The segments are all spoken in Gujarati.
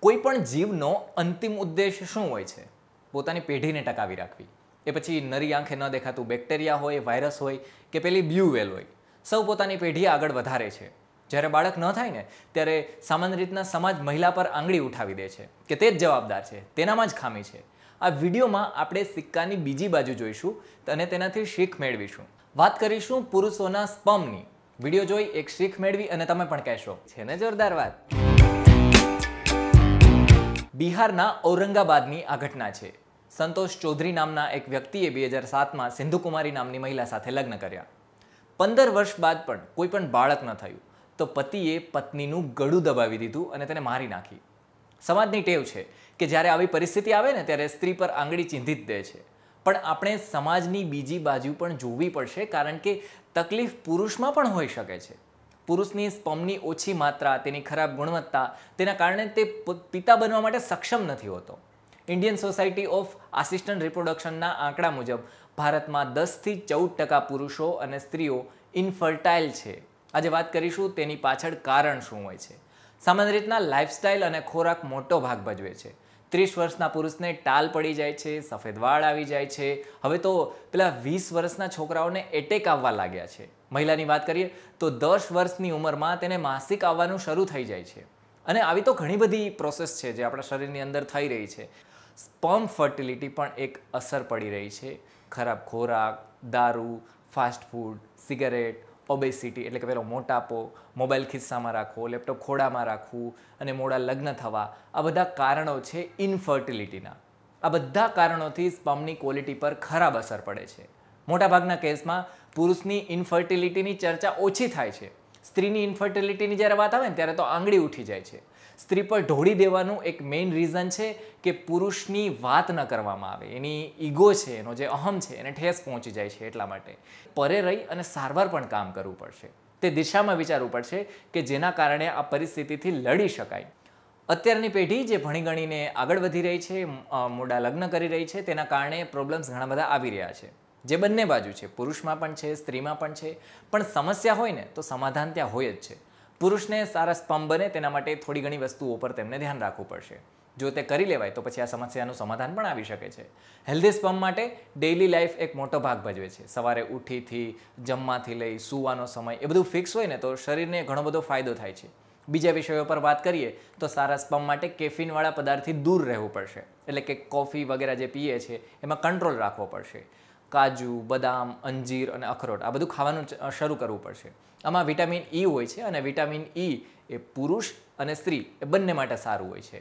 કોઈપણ જીવનો અંતિમ ઉદ્દેશ શું હોય છે પોતાની પેઢીને ટકાવી રાખવી એ પછી નરી આંખે ન દેખાતું બેક્ટેરિયા હોય વાયરસ હોય કે પેલી બ્લુ હોય સૌ પોતાની પેઢી આગળ વધારે છે જ્યારે બાળક ન થાય ને ત્યારે સામાન્ય રીતના સમાજ મહિલા પર આંગળી ઉઠાવી દે છે કે તે જ જવાબદાર છે તેનામાં જ ખામી છે આ વિડીયોમાં આપણે સિક્કાની બીજી બાજુ જોઈશું અને તેનાથી શીખ મેળવીશું વાત કરીશું પુરુષોના સ્પમની વિડીયો જોઈ એક શીખ મેળવી અને તમે પણ કહેશો છે ને જોરદાર વાત બિહારના ઔરંગાબાદની આ ઘટના છે સંતોષ ચૌધરી નામના એક વ્યક્તિએ બે હજાર સાતમાં સિંધુકુમારી નામની મહિલા સાથે લગ્ન કર્યા પંદર વર્ષ બાદ પણ કોઈ પણ બાળક ન થયું તો પતિએ પત્નીનું ગળું દબાવી દીધું અને તેને મારી નાખી સમાજની ટેવ છે કે જ્યારે આવી પરિસ્થિતિ આવે ને ત્યારે સ્ત્રી પર આંગળી ચિંધિત દે છે પણ આપણે સમાજની બીજી બાજુ પણ જોવી પડશે કારણ કે તકલીફ પુરુષમાં પણ હોઈ શકે છે પુરુષની સ્પમની ઓછી માત્રા તેની ખરાબ ગુણવત્તા તેના કારણે તે પિતા બનવા માટે સક્ષમ નથી હોતો ઇન્ડિયન સોસાયટી ઓફ આસિસ્ટન્ટ રિપ્રોડક્શનના આંકડા મુજબ ભારતમાં દસથી ચૌદ ટકા પુરુષો અને સ્ત્રીઓ ઇન્ફર્ટાઇલ છે આજે વાત કરીશું તેની પાછળ કારણ શું હોય છે સામાન્ય રીતના લાઇફસ્ટાઇલ અને ખોરાક મોટો ભાગ ભજવે છે ત્રીસ વર્ષના પુરુષને ટાલ પડી જાય છે સફેદ વાળ આવી જાય છે હવે તો પેલા વીસ વર્ષના છોકરાઓને એટેક આવવા લાગ્યા છે મહિલાની વાત કરીએ તો દસ વર્ષની ઉંમરમાં તેને માસિક આવવાનું શરૂ થઈ જાય છે અને આવી તો ઘણી બધી પ્રોસેસ છે જે આપણા શરીરની અંદર થઈ રહી છે સ્પમ ફર્ટિલિટી પણ એક અસર પડી રહી છે ખરાબ ખોરાક દારૂ ફાસ્ટ ફૂડ સિગરેટ ઓબેસિટી એટલે કે પેલો મોટાપો મોબાઈલ ખિસ્સામાં રાખવો લેપટોપ ખોડામાં રાખવું અને મોડા લગ્ન થવા આ બધા કારણો છે ઇન્ફર્ટિલિટીના આ બધા કારણોથી સ્પમની ક્વોલિટી પર ખરાબ અસર પડે છે મોટાભાગના કેસમાં પુરુષની ઇન્ફર્ટિલિટીની ચર્ચા ઓછી થાય છે સ્ત્રીની ઇન્ફર્ટિલિટીની જ્યારે વાત આવે ને ત્યારે તો આંગળી ઉઠી જાય છે સ્ત્રી પર ઢોળી દેવાનું એક મેઇન રીઝન છે કે પુરુષની વાત ન કરવામાં આવે એની ઈગો છે એનો જે અહમ છે એને ઠેસ પહોંચી જાય છે એટલા માટે પરે રહી અને સારવાર પણ કામ કરવું પડશે તે દિશામાં વિચારવું પડશે કે જેના કારણે આ પરિસ્થિતિથી લડી શકાય અત્યારની પેઢી જે ભણી ગણીને આગળ વધી રહી છે મોડા લગ્ન કરી રહી છે તેના કારણે પ્રોબ્લેમ્સ ઘણા બધા આવી રહ્યા છે જે બંને બાજુ છે પુરુષમાં પણ છે સ્ત્રીમાં પણ છે પણ સમસ્યા હોય ને તો સમાધાન ત્યાં હોય જ છે પુરુષને સારા સ્પમ બને તેના માટે થોડી ઘણી વસ્તુઓ પર તેમને ધ્યાન રાખવું પડશે જો તે કરી લેવાય તો પછી આ સમસ્યાનું સમાધાન પણ આવી શકે છે હેલ્ધી સ્પમ માટે ડેઈલી લાઈફ એક મોટો ભાગ ભજવે છે સવારે ઉઠીથી જમવાથી લઈ સૂવાનો સમય એ બધું ફિક્સ હોય ને તો શરીરને ઘણો બધો ફાયદો થાય છે બીજા વિષયો પર વાત કરીએ તો સારા સ્પમ માટે કેફીનવાળા પદાર્થથી દૂર રહેવું પડશે એટલે કે કોફી વગેરે જે પીએ છે એમાં કંટ્રોલ રાખવો પડશે કાજુ બદામ અંજીર અને અખરોટ આ બધું ખાવાનું શરૂ કરવું પડશે આમાં વિટામિન ઈ e હોય છે અને વિટામિન ઈ e એ પુરુષ અને સ્ત્રી એ બંને માટે સારું હોય છે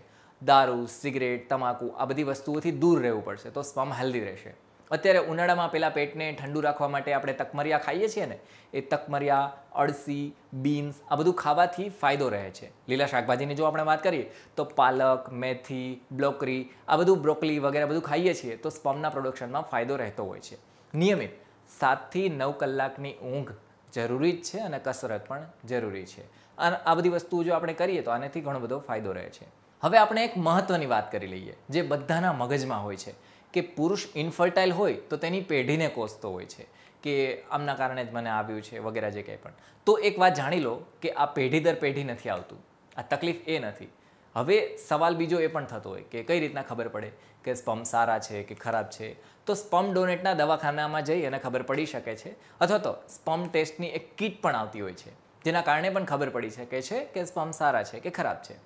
દારૂ સિગરેટ તમાકુ આ બધી વસ્તુઓથી દૂર રહેવું પડશે તો સ્પમ હેલ્ધી રહેશે અત્યારે ઉનાળામાં પેલા પેટને ઠંડુ રાખવા માટે આપણે તકમરિયા ખાઈએ છીએ ને એ તકમરિયા અળસી બીન્સ આ બધું ખાવાથી ફાયદો રહે છે લીલા શાકભાજીની જો આપણે વાત કરીએ તો પાલક મેથી બ્લોકરી આ બધું બ્રોકલી વગેરે બધું ખાઈએ છીએ તો સ્પમના પ્રોડક્શનમાં ફાયદો રહેતો હોય છે નિયમિત સાતથી નવ કલાકની ઊંઘ જરૂરી જ છે અને કસરત પણ જરૂરી છે અને આ બધી વસ્તુઓ જો આપણે કરીએ તો આનાથી ઘણો બધો ફાયદો રહે છે હવે આપણે એક મહત્ત્વની વાત કરી લઈએ જે બધાના મગજમાં હોય છે કે પુરુષ ઇન્ફર્ટાઇલ હોય તો તેની પેઢીને કોસતો હોય છે કે આમના કારણે જ મને આવ્યું છે વગેરે જે કંઈ પણ તો એક વાત જાણી લો કે આ પેઢી દર પેઢી નથી આવતું આ તકલીફ એ નથી હવે સવાલ બીજો એ પણ થતો હોય કે કઈ રીતના ખબર પડે કે સ્પમ સારા છે કે ખરાબ છે તો સ્પમ ડોનેટના દવાખાનામાં જઈ અને ખબર પડી શકે છે અથવા તો સ્પમ ટેસ્ટની એક કીટ પણ આવતી હોય છે જેના કારણે પણ ખબર પડી શકે છે કે સ્પમ સારા છે કે ખરાબ છે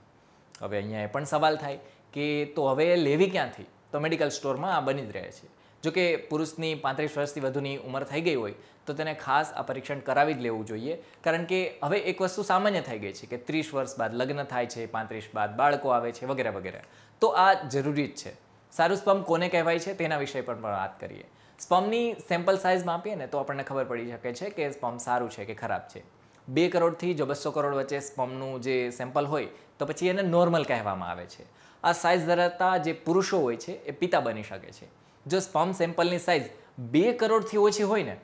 હવે અહીંયા એ પણ સવાલ થાય કે તો હવે એ લેવી ક્યાંથી તો મેડિકલ સ્ટોરમાં આ બની જ રહે છે જો કે પુરુષની પાંત્રીસ વર્ષથી વધુની ઉંમર થઈ ગઈ હોય તો તેને ખાસ આ પરીક્ષણ કરાવી જ લેવું જોઈએ કારણ કે હવે એક વસ્તુ સામાન્ય થઈ ગઈ છે કે ત્રીસ વર્ષ બાદ લગ્ન થાય છે પાંત્રીસ બાદ બાળકો આવે છે વગેરે વગેરે તો આ જરૂરી જ છે સારું સ્પમ કોને કહેવાય છે તેના વિષય પર પણ વાત કરીએ સ્પમની સેમ્પલ સાઇઝ માપીએ ને તો આપણને ખબર પડી શકે છે કે સ્પમ સારું છે કે ખરાબ છે બે કરોડથી જો બસો કરોડ વચ્ચે સ્પમનું જે સેમ્પલ હોય તો પછી એને નોર્મલ કહેવામાં આવે છે આ સાઇઝ ધરાવતા જે પુરુષો હોય છે એ પિતા બની શકે છે જો સ્પમ સેમ્પલની સાઇઝ બે કરોડથી ઓછી હોય ને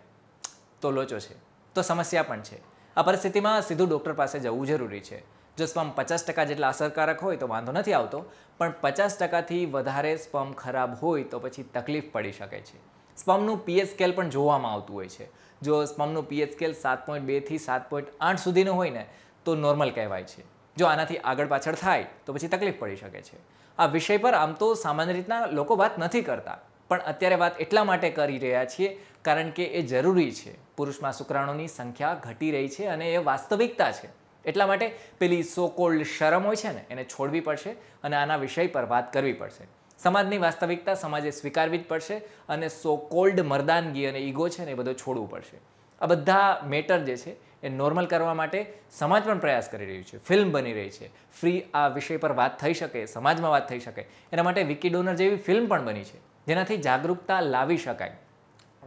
તો લોચો છે તો સમસ્યા પણ છે આ પરિસ્થિતિમાં સીધું ડૉક્ટર પાસે જવું જરૂરી છે જો સ્પમ પચાસ ટકા જેટલા અસરકારક હોય તો વાંધો નથી આવતો પણ પચાસ ટકાથી વધારે સ્પમ ખરાબ હોય તો પછી તકલીફ પડી શકે છે સ્પમનું પીએચ સ્કેલ પણ જોવામાં આવતું હોય છે જો સ્પમનું પીએચ સ્કેલ સાત પોઈન્ટ બેથી સાત પોઈન્ટ આઠ સુધીનું હોય ને તો નોર્મલ કહેવાય છે જો આનાથી આગળ પાછળ થાય તો પછી તકલીફ પડી શકે છે આ વિષય પર આમ તો સામાન્ય રીતના લોકો વાત નથી કરતા પણ અત્યારે વાત એટલા માટે કરી રહ્યા છીએ કારણ કે એ જરૂરી છે પુરુષમાં શુક્રાણુની સંખ્યા ઘટી રહી છે અને એ વાસ્તવિકતા છે એટલા માટે પેલી સો કોલ્ડ શરમ હોય છે ને એને છોડવી પડશે અને આના વિષય પર વાત કરવી પડશે સમાજની વાસ્તવિકતા સમાજે સ્વીકારવી જ પડશે અને સો કોલ્ડ મરદાનગી અને ઈગો છે ને એ બધું છોડવું પડશે આ બધા મેટર જે છે એ નોર્મલ કરવા માટે સમાજ પણ પ્રયાસ કરી રહ્યું છે ફિલ્મ બની રહી છે ફ્રી આ વિષય પર વાત થઈ શકે સમાજમાં વાત થઈ શકે એના માટે વિકી ડોનર જેવી ફિલ્મ પણ બની છે જેનાથી જાગૃતતા લાવી શકાય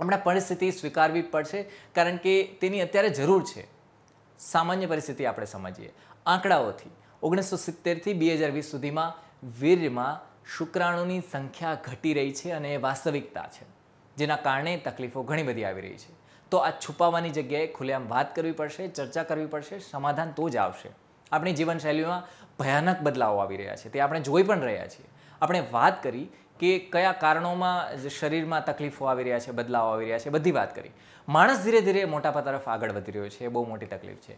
હમણાં પરિસ્થિતિ સ્વીકારવી પડશે કારણ કે તેની અત્યારે જરૂર છે સામાન્ય પરિસ્થિતિ આપણે સમજીએ આંકડાઓથી ઓગણીસો સિત્તેરથી બે હજાર વીસ સુધીમાં વીરમાં શુક્રાણુની સંખ્યા ઘટી રહી છે અને એ વાસ્તવિકતા છે જેના કારણે તકલીફો ઘણી બધી આવી રહી છે તો આ છુપાવવાની જગ્યાએ ખુલ્લેઆમ વાત કરવી પડશે ચર્ચા કરવી પડશે સમાધાન તો જ આવશે આપણી જીવનશૈલીમાં ભયાનક બદલાવો આવી રહ્યા છે તે આપણે જોઈ પણ રહ્યા છીએ આપણે વાત કરી કે કયા કારણોમાં શરીરમાં તકલીફો આવી રહ્યા છે બદલાવ આવી રહ્યા છે બધી વાત કરી માણસ ધીરે ધીરે મોટાપા તરફ આગળ વધી રહ્યો છે એ બહુ મોટી તકલીફ છે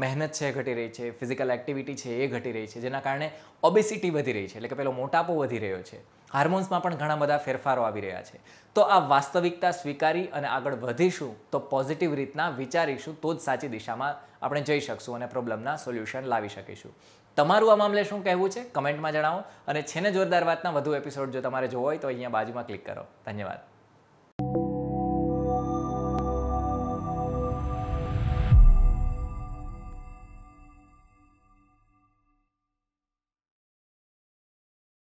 મહેનત છે ઘટી રહી છે ફિઝિકલ એક્ટિવિટી છે એ ઘટી રહી છે જેના કારણે ઓબેસિટી વધી રહી છે એટલે કે પેલો મોટાપો વધી રહ્યો છે હાર્મોન્સમાં પણ ઘણા બધા ફેરફારો આવી રહ્યા છે તો આ વાસ્તવિકતા સ્વીકારી અને આગળ વધીશું તો પોઝિટિવ રીતના વિચારીશું તો જ સાચી દિશામાં આપણે જઈ શકશું અને પ્રોબ્લેમના સોલ્યુશન લાવી શકીશું તમારું આ મામલે શું કહેવું છે કમેન્ટમાં જણાવો અને છેને જોરદાર વાતના વધુ એપિસોડ જો તમારે જોવો હોય તો અહીંયા બાજુમાં ક્લિક કરો ધન્યવાદ